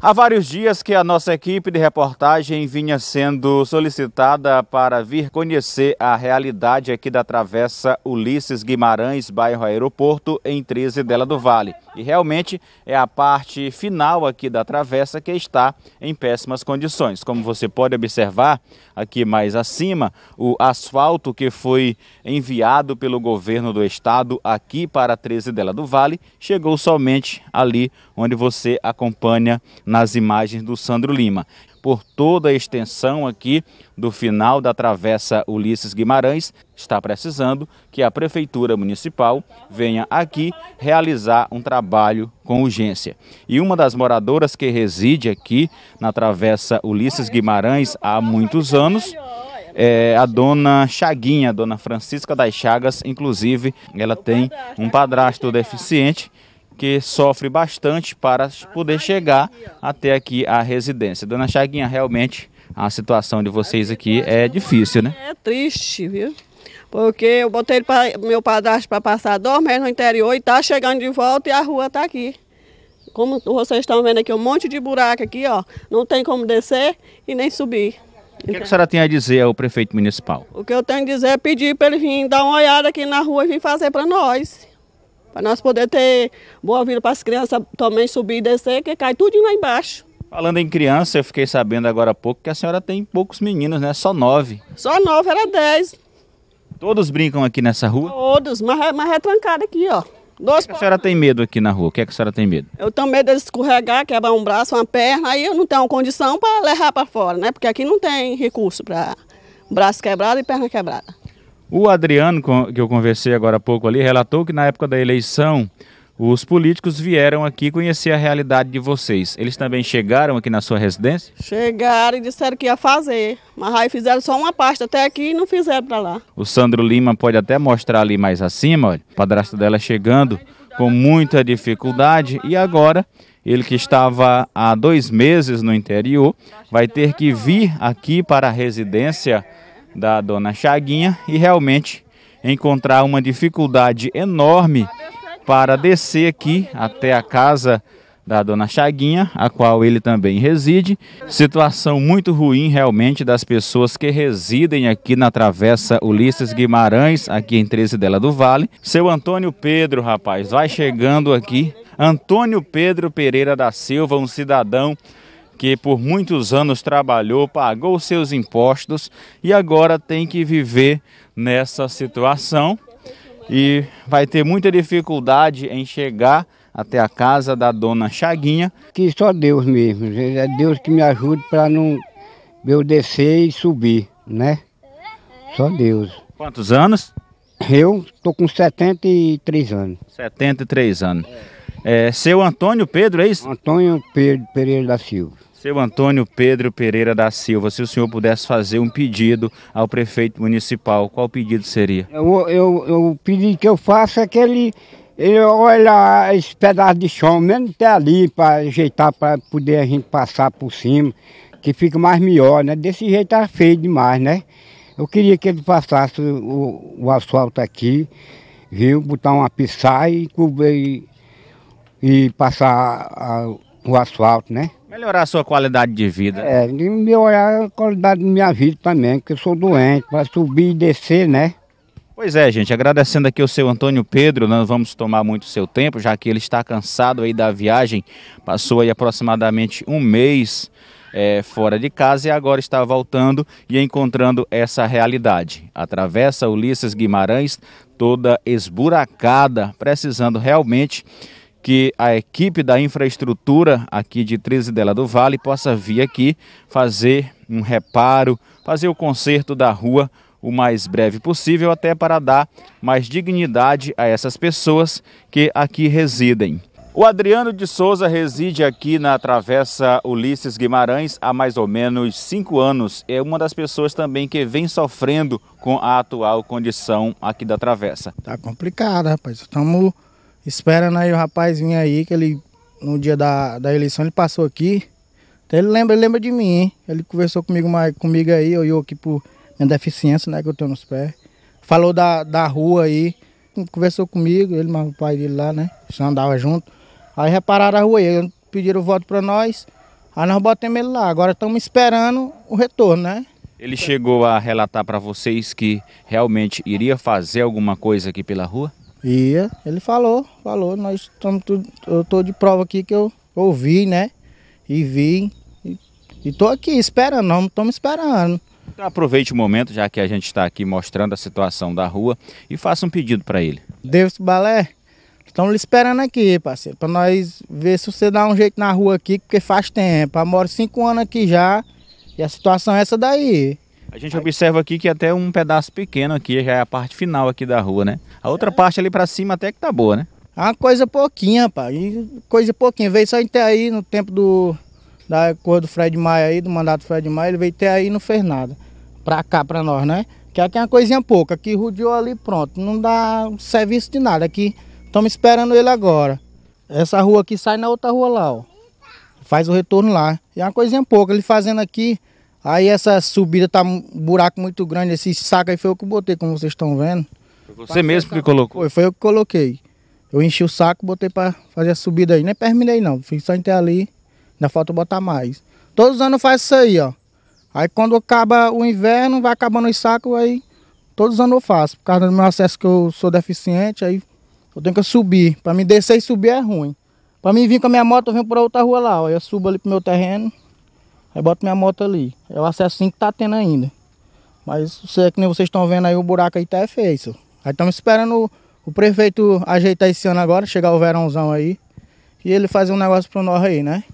Há vários dias que a nossa equipe de reportagem vinha sendo solicitada para vir conhecer a realidade aqui da Travessa Ulisses Guimarães, bairro Aeroporto, em 13 Dela do Vale. E realmente é a parte final aqui da travessa que está em péssimas condições. Como você pode observar aqui mais acima, o asfalto que foi enviado pelo governo do estado aqui para 13 Dela do Vale chegou somente ali onde você acompanha nas imagens do Sandro Lima. Por toda a extensão aqui do final da Travessa Ulisses Guimarães, está precisando que a Prefeitura Municipal venha aqui realizar um trabalho com urgência. E uma das moradoras que reside aqui na Travessa Ulisses Guimarães há muitos anos, é, a dona Chaguinha, a dona Francisca das Chagas, inclusive, ela tem um padrasto deficiente que sofre bastante para poder chegar até aqui a residência. Dona Chaguinha, realmente a situação de vocês aqui é difícil, né? É triste, viu? Porque eu botei para meu padrasto para passar dois meses no interior e tá chegando de volta e a rua tá aqui. Como vocês estão vendo aqui, um monte de buraco aqui, ó. Não tem como descer e nem subir. O que, é que a senhora tem a dizer ao prefeito municipal? O que eu tenho a dizer é pedir para ele vir dar uma olhada aqui na rua e vir fazer para nós. Para nós poder ter boa vida para as crianças também subir e descer, que cai tudo lá embaixo. Falando em criança, eu fiquei sabendo agora há pouco que a senhora tem poucos meninos, né? Só nove. Só nove, era dez. Todos brincam aqui nessa rua? Todos, mas, é, mas é trancado aqui, ó. Dois é que a senhora tem medo aqui na rua? O que, é que a senhora tem medo? Eu tenho medo de escorregar, quebrar um braço, uma perna, aí eu não tenho condição para levar para fora, né? Porque aqui não tem recurso para braço quebrado e perna quebrada. O Adriano, que eu conversei agora há pouco ali, relatou que na época da eleição os políticos vieram aqui conhecer a realidade de vocês. Eles também chegaram aqui na sua residência? Chegaram e disseram que ia fazer, mas aí fizeram só uma parte até aqui e não fizeram para lá. O Sandro Lima pode até mostrar ali mais acima, olha, o padrasto dela é chegando com muita dificuldade e agora ele que estava há dois meses no interior vai ter que vir aqui para a residência da dona Chaguinha e realmente encontrar uma dificuldade enorme para descer aqui até a casa da dona Chaguinha, a qual ele também reside. Situação muito ruim realmente das pessoas que residem aqui na Travessa Ulisses Guimarães, aqui em 13 dela do Vale. Seu Antônio Pedro, rapaz, vai chegando aqui. Antônio Pedro Pereira da Silva, um cidadão que por muitos anos trabalhou, pagou seus impostos e agora tem que viver nessa situação e vai ter muita dificuldade em chegar até a casa da dona Chaguinha. Que só Deus mesmo, é Deus que me ajude para não eu descer e subir, né? Só Deus. Quantos anos? Eu tô com 73 anos. 73 anos. É, seu Antônio Pedro, é isso? Antônio Pedro Pereira da Silva. Seu Antônio Pedro Pereira da Silva, se o senhor pudesse fazer um pedido ao prefeito municipal, qual pedido seria? Eu, eu, eu, o pedido que eu faço é que ele, ele olha esse pedaço de chão, menos até ali, para ajeitar, para poder a gente passar por cima, que fica mais melhor, né? Desse jeito tá feio demais, né? Eu queria que ele passasse o, o asfalto aqui, viu? Botar uma pisai e e passar a, o asfalto, né? Melhorar a sua qualidade de vida. É, melhorar a qualidade da minha vida também, porque eu sou doente, para subir e descer, né? Pois é, gente, agradecendo aqui o seu Antônio Pedro, não né, vamos tomar muito seu tempo, já que ele está cansado aí da viagem, passou aí aproximadamente um mês é, fora de casa e agora está voltando e encontrando essa realidade. Atravessa Ulisses Guimarães toda esburacada, precisando realmente que a equipe da infraestrutura aqui de Trizidela do Vale possa vir aqui fazer um reparo, fazer o conserto da rua o mais breve possível, até para dar mais dignidade a essas pessoas que aqui residem. O Adriano de Souza reside aqui na Travessa Ulisses Guimarães há mais ou menos cinco anos. É uma das pessoas também que vem sofrendo com a atual condição aqui da Travessa. Tá complicada, rapaz. Estamos Esperando né, aí o rapaz vir aí, que ele, no dia da, da eleição, ele passou aqui. Então, ele lembra, ele lembra de mim, hein? Ele conversou comigo, mais, comigo aí, eu, aqui por minha deficiência, né, que eu tenho nos pés. Falou da, da rua aí, conversou comigo, ele mais o pai dele lá, né? nós andava junto. Aí repararam a rua aí, pediram o voto para nós. Aí nós botamos ele lá. Agora estamos esperando o retorno, né? Ele chegou a relatar para vocês que realmente iria fazer alguma coisa aqui pela rua? Ia. Ele falou, falou, nós estamos tudo. Eu tô de prova aqui que eu ouvi, né? E vi. E, e tô aqui esperando, não estamos esperando. Então, aproveite o momento, já que a gente está aqui mostrando a situação da rua, e faça um pedido para ele. Deus Balé, estamos lhe esperando aqui, parceiro, para nós ver se você dá um jeito na rua aqui, porque faz tempo. Eu moro cinco anos aqui já, e a situação é essa daí. A gente Aí... observa aqui que até um pedaço pequeno aqui já é a parte final aqui da rua, né? A outra é... parte ali para cima até que tá boa, né? É uma coisa pouquinha, rapaz. Coisa pouquinha. Veio só até aí no tempo do da cor do Fred Maia aí, do mandato do Fred Maia, ele veio até aí e não fez nada. Pra cá, pra nós, né? Que aqui é uma coisinha pouca, que rodeou ali, pronto. Não dá serviço de nada. Aqui estamos esperando ele agora. Essa rua aqui sai na outra rua lá, ó. Faz o retorno lá. E é uma coisinha pouca. Ele fazendo aqui, Aí essa subida tá um buraco muito grande, esse saco aí foi eu que botei, como vocês estão vendo. Foi você Passei mesmo que colocou? Foi, foi eu que coloquei. Eu enchi o saco, botei para fazer a subida aí. Nem terminei não, fiz só até ali, ainda falta botar mais. Todos os anos eu faço isso aí, ó. Aí quando acaba o inverno, vai acabando os sacos, aí todos os anos eu faço. Por causa do meu acesso que eu sou deficiente, aí eu tenho que subir. Para me descer e subir é ruim. Para mim vir com a minha moto, eu venho por outra rua lá, ó. Eu subo ali pro meu terreno. Aí boto minha moto ali. É o acesso assim que tá tendo ainda. Mas você, é que nem vocês estão vendo aí, o buraco aí tá é feio, Aí estamos esperando o, o, prefeito ajeitar esse ano agora, chegar o verãozão aí. E ele fazer um negócio pro nós aí, né?